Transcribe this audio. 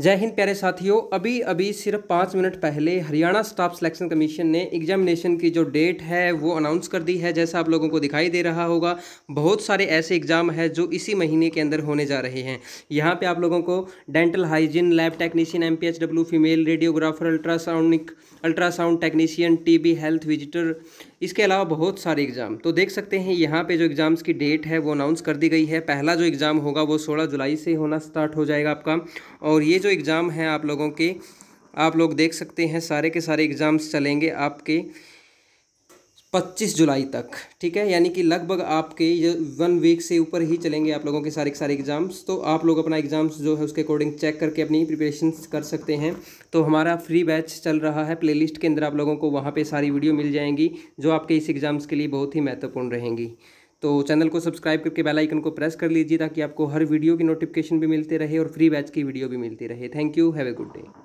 जय हिंद प्यारे साथियों अभी अभी सिर्फ पाँच मिनट पहले हरियाणा स्टाफ सिलेक्शन कमीशन ने एग्जामिनेशन की जो डेट है वो अनाउंस कर दी है जैसा आप लोगों को दिखाई दे रहा होगा बहुत सारे ऐसे एग्ज़ाम हैं जो इसी महीने के अंदर होने जा रहे हैं यहाँ पे आप लोगों को dental hygiene lab technician M P H W female radiographer ultrasound ultrasound technician T B health visitor इसके अलावा बहुत सारे एग्ज़ाम तो देख सकते हैं यहाँ पे जो एग्ज़ाम्स की डेट है वो अनाउंस कर दी गई है पहला जो एग्ज़ाम होगा वो सोलह जुलाई से होना स्टार्ट हो जाएगा आपका और ये जो एग्ज़ाम हैं आप लोगों के आप लोग देख सकते हैं सारे के सारे एग्ज़ाम्स चलेंगे आपके 25 जुलाई तक ठीक है यानी कि लगभग आपके ये वन वीक से ऊपर ही चलेंगे आप लोगों के सारे के सारे एग्ज़ाम्स तो आप लोग अपना एग्ज़ाम्स जो है उसके अकॉर्डिंग चेक करके अपनी प्रिपरेशन कर सकते हैं तो हमारा फ्री बैच चल रहा है प्लेलिस्ट के अंदर आप लोगों को वहाँ पे सारी वीडियो मिल जाएंगी जो आपके इस एग्ज़ाम्स के लिए बहुत ही महत्वपूर्ण रहेंगी तो चैनल को सब्सक्राइब करके बेल आइकन को प्रेस कर लीजिए ताकि आपको हर वीडियो की नोटिफिकेशन भी मिलते रहे और फ्री बैच की वीडियो भी मिलती रहे thank you have a good day